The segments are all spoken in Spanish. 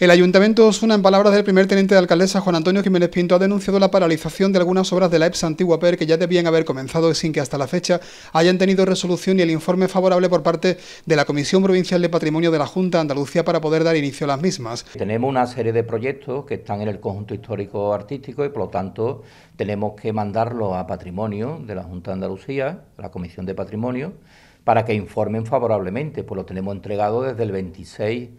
El Ayuntamiento Osuna, en palabras del primer teniente de alcaldesa Juan Antonio Jiménez Pinto, ha denunciado la paralización de algunas obras de la EPSA Antigua PER que ya debían haber comenzado sin que hasta la fecha hayan tenido resolución y el informe favorable por parte de la Comisión Provincial de Patrimonio de la Junta de Andalucía para poder dar inicio a las mismas. Tenemos una serie de proyectos que están en el conjunto histórico artístico y por lo tanto tenemos que mandarlos a Patrimonio de la Junta de Andalucía, la Comisión de Patrimonio, para que informen favorablemente, pues lo tenemos entregado desde el 26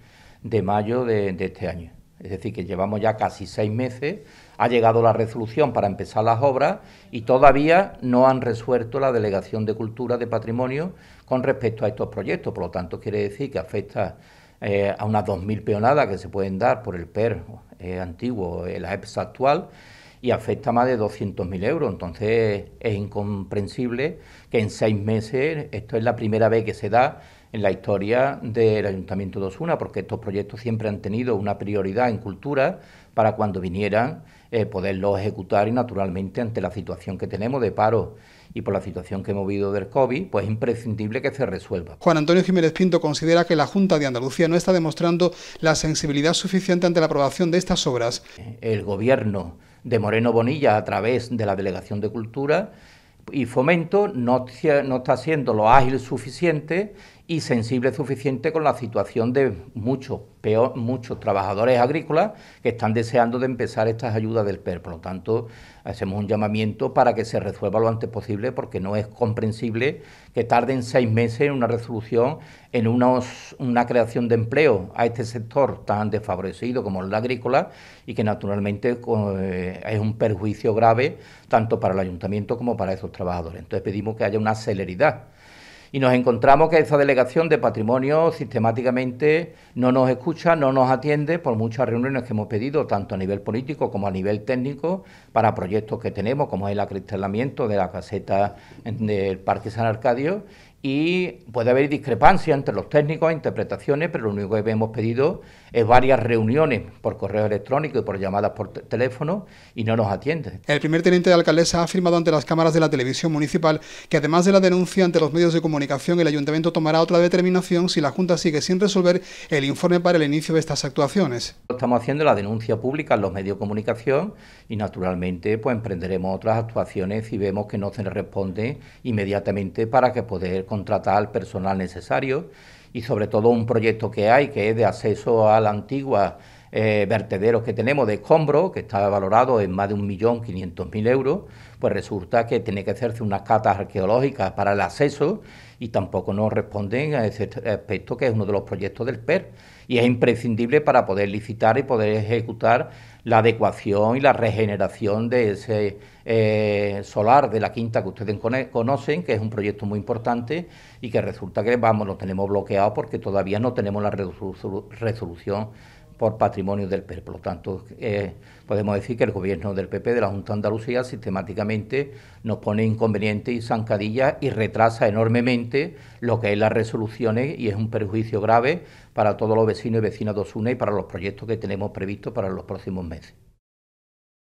de mayo de, este año. Es decir, que llevamos ya casi seis meses, ha llegado la resolución para empezar las obras y todavía no han resuelto la Delegación de Cultura de Patrimonio con respecto a estos proyectos. Por lo tanto, quiere decir que afecta eh, a unas 2.000 peonadas que se pueden dar por el PER eh, antiguo, eh, la EPSA actual, y afecta a más de 200.000 euros. Entonces, es incomprensible que en seis meses, esto es la primera vez que se da, en la historia del Ayuntamiento de Osuna, porque estos proyectos siempre han tenido una prioridad en cultura para cuando vinieran eh, poderlos ejecutar y naturalmente ante la situación que tenemos de paro y por la situación que hemos vivido del COVID, pues es imprescindible que se resuelva. Juan Antonio Jiménez Pinto considera que la Junta de Andalucía no está demostrando la sensibilidad suficiente ante la aprobación de estas obras. El gobierno de Moreno Bonilla, a través de la Delegación de Cultura y Fomento, no está siendo lo ágil suficiente y sensible suficiente con la situación de muchos, peor, muchos trabajadores agrícolas que están deseando de empezar estas ayudas del PER. Por lo tanto, hacemos un llamamiento para que se resuelva lo antes posible porque no es comprensible que tarden seis meses en una resolución, en una creación de empleo a este sector tan desfavorecido como el agrícola y que naturalmente eh, es un perjuicio grave tanto para el ayuntamiento como para esos trabajadores. Entonces pedimos que haya una celeridad y nos encontramos que esa delegación de patrimonio sistemáticamente no nos escucha, no nos atiende por muchas reuniones que hemos pedido, tanto a nivel político como a nivel técnico, para proyectos que tenemos, como es el acristalamiento de la caseta del Parque San Arcadio, y puede haber discrepancia entre los técnicos e interpretaciones, pero lo único que hemos pedido es varias reuniones por correo electrónico y por llamadas por teléfono y no nos atiende. El primer teniente de alcaldesa ha afirmado ante las cámaras de la televisión municipal que además de la denuncia ante los medios de comunicación, el ayuntamiento tomará otra determinación si la Junta sigue sin resolver el informe para el inicio de estas actuaciones. Estamos haciendo la denuncia pública en los medios de comunicación y naturalmente pues emprenderemos otras actuaciones si vemos que no se responde inmediatamente para que poder contratar al personal necesario y sobre todo un proyecto que hay que es de acceso a la antigua eh, vertedero vertederos que tenemos de escombros, que está valorado en más de 1.500.000 euros, pues resulta que tiene que hacerse unas catas arqueológicas para el acceso y tampoco nos responden a ese aspecto que es uno de los proyectos del PER y es imprescindible para poder licitar y poder ejecutar la adecuación y la regeneración de ese eh, solar de la quinta que ustedes conocen, que es un proyecto muy importante y que resulta que, vamos, lo tenemos bloqueado porque todavía no tenemos la resolución por patrimonio del PP. E por lo tanto, eh, podemos decir que el gobierno del PP e de la Junta de Andalucía sistemáticamente nos pone inconvenientes y zancadillas y retrasa enormemente lo que es las resoluciones y es un perjuicio grave para todos los vecinos y vecinas de Osuna y para los proyectos que tenemos previstos para los próximos meses.